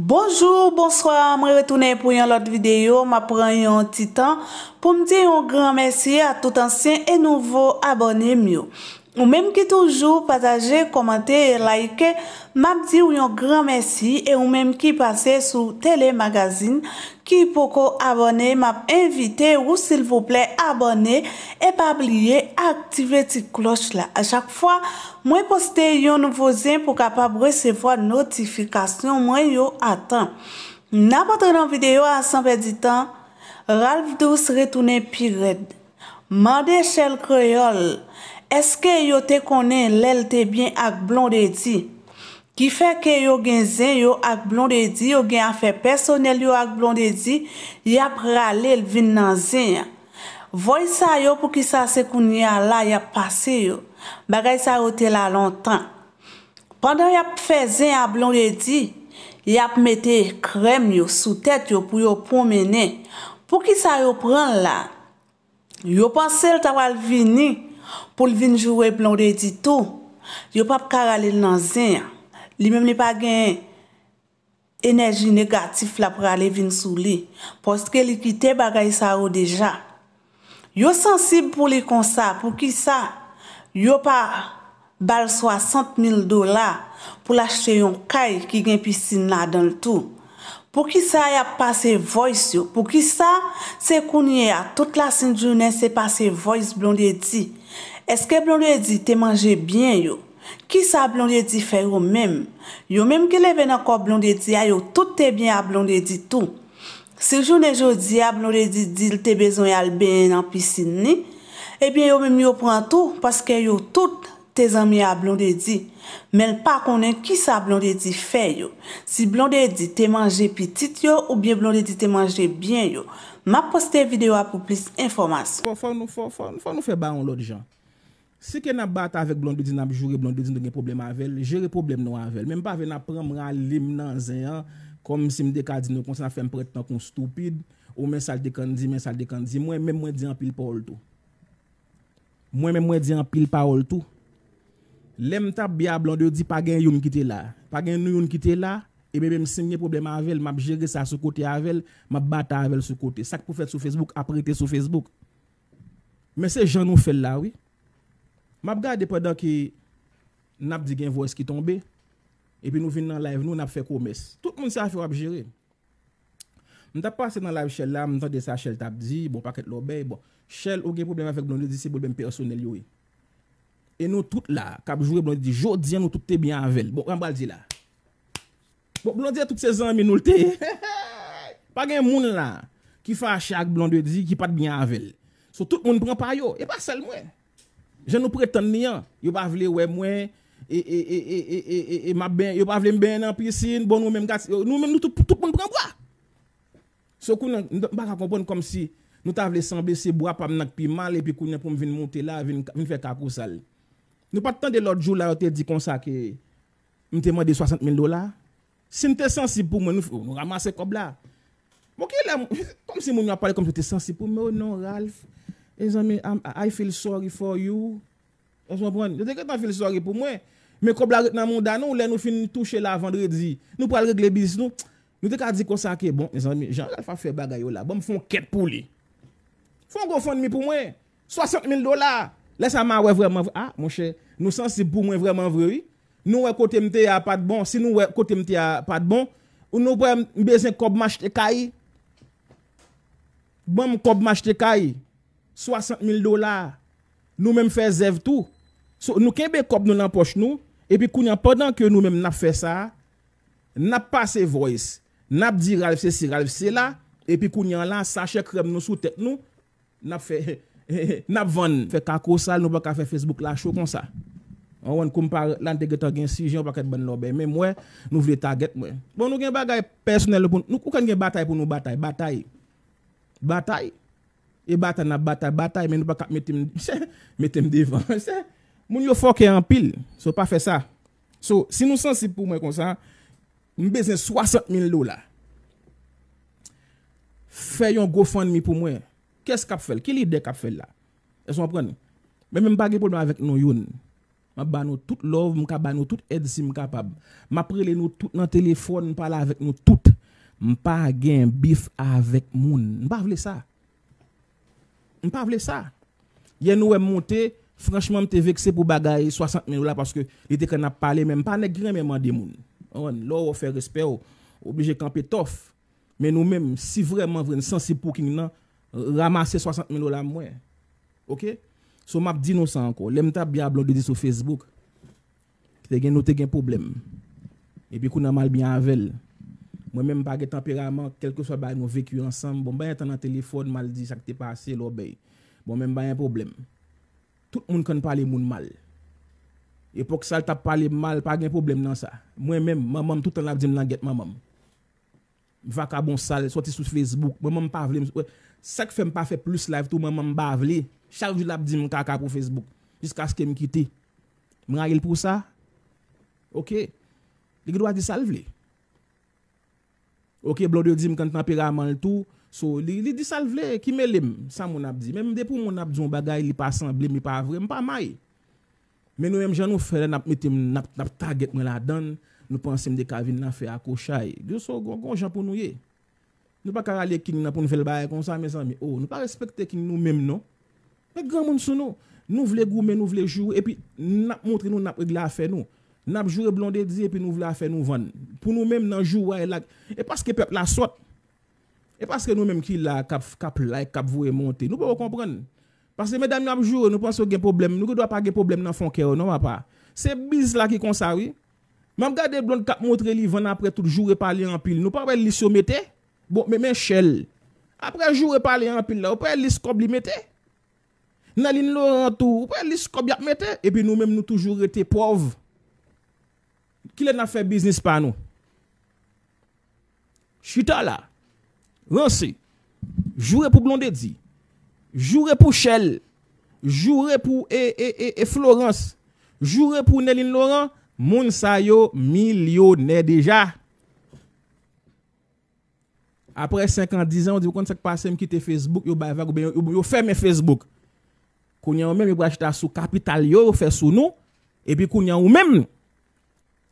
Bonjour, bonsoir, mre retounen pou yon lot videyo, ma pran yon titan pou mdi yon gran mersi a tout ansyen e nouvo abonye myo. Ou mem ki toujou pataje, komante, like, ma mdi yon gran mersi e ou mem ki pase sou telemagazine ki pou ko abonye, ma mp invite ou sil vouple abonye. Pabliye, aktive ti kloch la. A chak fwa, mwen poste yon nouvo zin pou kapab resevo notifikasyon mwen yon atan. Na patre nan videyo asan pe ditan, ral videyo se retounen pi red. Mande chel kroyol, eske yon te konen lel te bin ak blon de di? Ki feke yon gen zin, yon ak blon de di, yon gen anfe personel yon ak blon de di, yon ap ral lel vin nan zin ya. Voy sa yo pou ki sa se koun ya la yap pase yo, bagay sa yo te la lontan. Pandan yap fe zen a blon de di, yap mete krem yo sou tet yo pou yo pou menen. Po ki sa yo pran la, yo panse l tawa l vini pou l vini jowe blon de di tou, yo pap kar ale nan zen ya. Li mem li pa gen enerji negatif la pou ale vini sou li, poske li kite bagay sa yo deja. Yo sensib pou li konsa pou ki sa yo pa bal swa cent mil dola pou lache yon kay ki gen pisine la dan l'tou. Po ki sa ya pa se voice yo, po ki sa se kounye a, tout la sinjou ne se pa se voice blonde edi. Eske blonde edi te manje bien yo? Ki sa blonde edi fe yo mem? Yo mem ki le ven akor blonde edi a yo, tout te bien a blonde edi tou. Se joun de joudi a blondedi di l te bezon yal ben nan pisini, ebyen eh yo mem yo pran tou, paske yo tout te zami a blondedi. Men l pa konen ki sa blondedi fe yo. Si blondedi te manje pitit yo, oubyen blondedi te manje bien yo. Ma poste video apou plis informasyon. Fon nou fè ba yon lot jan. Se ke nan bat avèk blondedi nan bi jure, blondedi nan gen problem avèl, jere problem nou avèl. Mèm pa vè nan pran mran lim nan zè yon, Comme si me dis, nous, ça fait me prête stupide, ou même ça le dit, mais ça le dit, moi même moi dis en pile parole tout. Moi même moi dis en pile parole tout. L'aime ta bien blanc de dit pas gain yon qui était là, pas gain nous yon qui était là, et même si j'ai problème avec elle, m'a géré ça sur côté avec elle, m'a bata avec elle sur côté. Ça pour faire sur Facebook, apprêter sur Facebook. Mais c'est gens nous fait là oui. M'a regardé pendant que n'a dit gain voix qui tombait Epi nou vin nan live, nou nap fe komes. Tout moun sa fè wap jere. Mwen tap pase nan live chèl la, mwen tan de sa chèl tap di, bon pak et lo bey, bon. Chèl ou gen problem avèk blondi di, se bol ben personel yoy. E nou tout la, kap jure blondi di, jò di an nou tout te byan avèl. Bon, rambal di la. Bon, blondi a tout se zan minoul te. Pa gen moun la, ki fè a chèk blondi di, ki pat byan avèl. So tout moun pran pa yo, e pa sel mwen. Je nou preten ni an, yo pa vle wè mwen. E, e, e, e ma ben, yo pa vle m ben nan prisine, bon nou men m gatsi, nou men nou tout pon m pren mwa. So kon nan, baka konpon konm si nou ta vle san besi mwa, pa m nan pi mal, epi kon nan pou m vin monte la, vin fè kapousal. Nou pat tan de l'odjou la, yo te di konsa ke m te mwade 60.000 dola. Sin te sensib pou m, nou ramase kob la. Mwokye bon, la, konm si m wapare konm se te sensib pou m, mwen oh nan, Ralph, e zan mi, I feel sorry for you, Yo teke tan fil sori pou mwen Mwen kob la rit nan moun dan nou Ou le nou fin touche la vendredi Nou pral regle bizis nou Nou teke a di kon sa ke bon Mwen fon ket pou li Fon kon fon mi pou mwen 60.000 dolar Nou san si pou mwen vreman vrewi Nou we kote mte ya pat bon Si nou we kote mte ya pat bon Ou nou pre mbezen kob machte kai Bom kob machte kai 60.000 dolar Nou men fè zev tou So nou kenbe kop nou lan poch nou, epi kounyan podan ke nou menm nap fe sa, nap pa se voice, nap di ralif se si ralif se la, epi kounyan lan sa che krem nou sou tek nou, nap fe, nap von, fe kakosal nou baka fe Facebook la, chou kon sa. Anwen koum pa lante geto gen si, jen wapaket ban lobe, men mwen nou vle target mwen. Bon nou gen bagay personel, nou kon gen batay pou nou batay, batay, batay, e batay nan batay, batay men nou baka metem, metem divan, se, Moun yo foke en pile, so pas fait ça. So, si nous sensibles pour moi comme ça, nous besoin 60 000 dollars. Fais un GoFundMe pour moi. Qu'est-ce qu'a fait? Quelle idée qu'a fait là? Elles sont qu'on Mais même pas de problème avec nous youn. M'a ba toute love, m'a ba nous toute aide si m'a capable. M'a prélé nous tout dans téléphone, parler avec nous toutes. M'a pas gain bif avec moun. M'a pas ça. M'a pas voulu ça. Hier nous a monté franchement, suis vexé pour bagaille 60 000 dollars parce que était qu'on a parlé même pas nèg même des gens. Oh, là, on fait respect, oh. obligé camper tof. Mais nous-mêmes, si vraiment vraiment sensible pour qu'il ramasser 60 000 dollars moins. OK So m'a dit non ça encore. L'aime t'a bien blondé sur Facebook. T'es gen noté gen problème. Et puis qu'on a mal bien avec elle. Moi-même, pas de tempérament, quel que soit bah, nous vécu ensemble, bon, ben, t'en un téléphone, mal dit, ça qui t'est passé, l'obéi. Bah. Bon, même, pas bah, un problème tout le monde connaît parler moun mal. Et pour que ça t'a parlé mal, pas de problème dans ça. Moi-même, maman, tout le temps, je dis que maman. Vacabon sale, sorti sur Facebook, maman, pas vle. Ça que fait pas fait plus live tout, maman, pas vle. Chaque jour, je dis caca pour Facebook. Jusqu'à ce qu'elle me quitte. Je pour ça. Ok. Les doit dire ça, Ok, Blodio dit que quand tempérament tout, So li disal vle, ki me lem, sa moun ap di. Men m de pou moun ap di yon bagay li pa san, blim li pa avre, m pa may. Men nou em jan nou fere nap metem nap target mwen la dan, nou pansem de kavin na fe akosha yi. Diyo sou gong gong japon nou ye. Nou pa karalye kin nou nap pou nou felbaye kon sa, men san, men ou. Oh, nou pa respekte kin nou menm nou. Men non? gwa moun sou nou. Nou vle gou men, nou vle jou, epi nap montre nou nap igla fe nou. Nap jou e blondedize, epi nou vle afe nou van. Pou nou menm nan jou waye lak, e paske pep la sot. E paske nou menm ki la kap la e kap vou e monte. Nou pou ou kompren. Paske medan nou ap jure nou panso gen problem. Nou kou do ap agen problem nan fon kè ou. Non wap pa. Se biz la ki konsa ou. Mam gade blon kap montre li. Vonna apre tout jure pali anpil. Nou pa wè lisi ou mette. Bon menmen chel. Apre jure pali anpil la. Ou pa wè lisi kob li mette. Nan lin lor an tou. Ou pa wè lisi kob yap mette. E pi nou menm nou toujoure te pov. Kile nan fè biznis pa nou. Chwita la. Rensi, jure pou Blondedi, jure pou Shell, jure pou Eflorence, e, e, e jure pou Néline Laurent, moun sa yo milyonè deja. Apre 50 an, di pou kontek passem kite Facebook, yo fè mè Facebook. Kounyan ou mèm yo brachita sou kapital yo, yo fè sou nou, e pi kounyan ou mèm nou.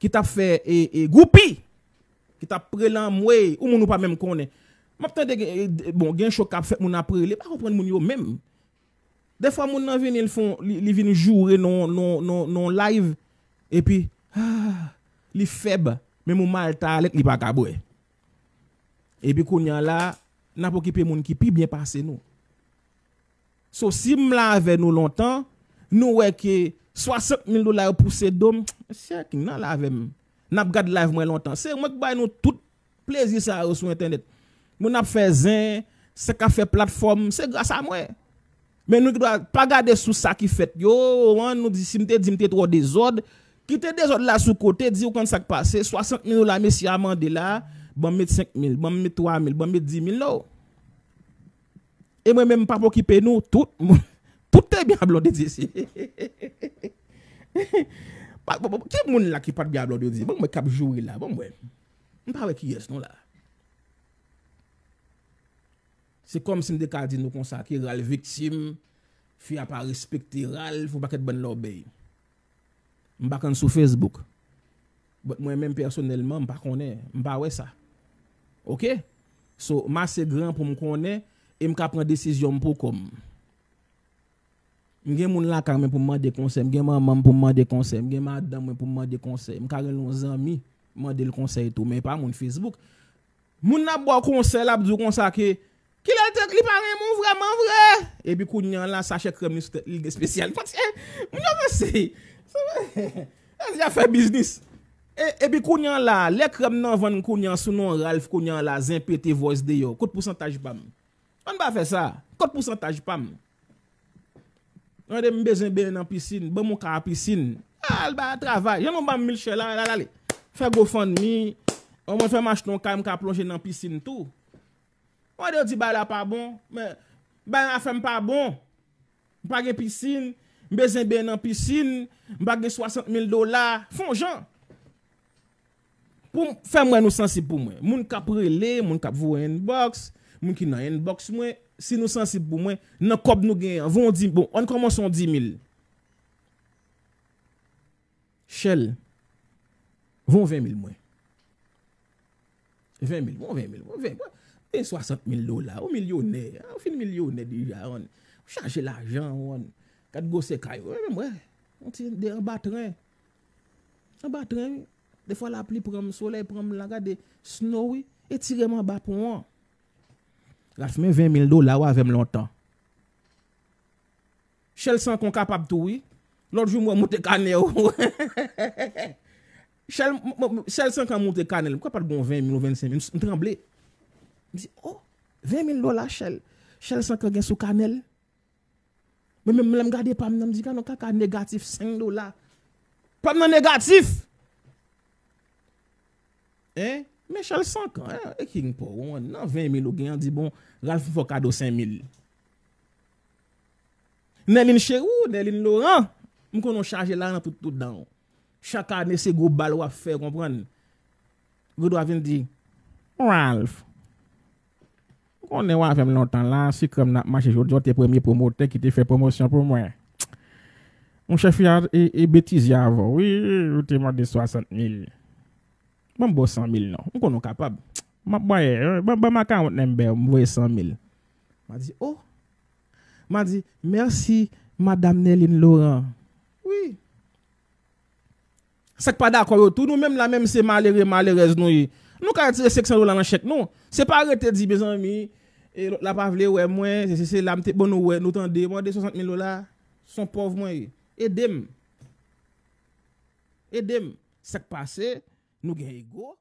Ki ta fè e goupi, ki ta prelan mwè, ou moun ou pa mèm konè. Map ten de eh, gen, bon gen chokap fèk moun aprele, pa kompren moun yo mèm. De fwa moun nan vini, li vini joure non, non, non, non live. E pi, ah, li feb, mè mou mal talet li pa kabwe. E pi kounyan la, nan pokipe moun ki pi bien pase nou. So si m la ave nou lontan, nou weke 60.000 dolar pou se dom, sekin nan la ave m, nan ap gade live mwen lontan. Se m wèk bay nou tout plezi sa yo sou internet. Moun ap fè zin, se ka fè platform, se grasa mwen. Men nou ki dwa pa gade sou sa ki fèt yo, mwen nou si mte di mte tro de zod, ki te de zod la sou kote, di ou kon sa ki pase, 60 mil ou la mesi amande la, bon met 5 mil, bon met 3 mil, bon met 10 mil nou. E mwen men mpap okipe nou, tout te biablon de di si. Ki moun la ki pat biablon de di? Bon mwen kap joui la, bon mwen. Mpa wek yes nou la. Se kom sin dekati nou konsa ki ral viktim, fi apan respekti ral, fou baket ban lo bey. M bakan sou Facebook. Mwen men personelman m pa kone, m pa we sa. Ok? So, ma se gran pou m kone, e m ka pren desisyon pou kom. M gen moun lakame pou m wade konsen, m gen maman pou m wade konsen, m gen madame pou m wade konsen, m kare lon zami m wade l konsen eto, m e pa moun Facebook. Moun ap wade konsen la pou zou konsa ki, Ki lè tèk li parè moun vreman vre! Ebi kounyan la, sa chè kremi sou te il de spesyal. Patien, eh, mwen yo vesey. Sè mwen, jè eh, fè biznis. Ebi e kounyan la, lè krem nan vèm kounyan, sou non Ralph kounyan la, zèm pète voise de yo. Kote pousantaj pam. An ba fè sa? Kote pousantaj pam. An dè mwen bezèm bè nan piscine, bè mwen ka nan piscine. Al ba travè, jè mwen bè mwen michè lan, al al alè, fè gofand mi, an mwen fè mach ton kam, ka plonjè nan piscine Ou de ou di ba la pa bon? Men, ba yon a fem pa bon. Mbage pisine, mbezen ben nan pisine, mbage 60.000 dolar, fon jan. Fem mwen nou sensib pou mwen. Moun kap rele, moun kap vou en box, moun ki nan en box mwen, si nou sensib pou mwen, nan kop nou genyan. Voun di, bon, an koman son 10.000. Shell, voun 20.000 mwen. 20.000, voun 20.000, voun 20.000 mwen. E 60 mil do la, ou milyonè, ou fin milyonè di ya, ou chanje l'ajan, ou an, kat gose kaj, ou mè mè mè, ou ti de an batren. An batren, defo la pli prèm sole, prèm laga de snow, etireman bat pou an. Gat fèmè 20 mil do la, wè avèm lontan. Che l'san kon kapap tou, l'ot jou mwen moute kanel. Che l'san kon moute kanel, mwen kapap goun 20 mil ou 25 mil, mwen tremble. M zi, oh, 20.000 do la chèl, chèl 5 gen sou kanel. M lèm gade pam nan, m zi, kanon kaka negatif 5 do la. Pam nan negatif! Eh, men chèl 5, eh, ek yin pou wè, nan 20.000 do gen, an di bon, ral fufo kado 5.000. Nè lèm chè ou, nè lèm lèm lò, an, m konon chage lèm nan tout tout dan. Chaka ne se go bal wè fè, kompran. Vè do avèn di, ral fò. on est avec longtemps là, c'est comme na marché aujourd'hui, tes premier promoteur qui t'a fait promotion pour moi. Mon chef est et, et bêtise avant. Oui, vous t'ai demandé 60 000. Bon, bon 100 000 non. Eh, on connaît capable. Ma boye, bon, bon, ma carte n'aime on 100 000. M'a dit, oh. M'a dit, merci, madame Néline Laurent. Oui. C'est pas d'accord, tout nous-mêmes là, même c'est malheureux, malheureuse nous. Eh. Nous, quand on 500 dollars dans chèque, non. C'est pas arrêté de dire, mes amis, E lop la pa vle we mwen, se se se lam te bon nou we nou tan de, mwen de 60.000 lola, son pov mwen yi. E. e dem, e dem, sak pase, nou gen yi go.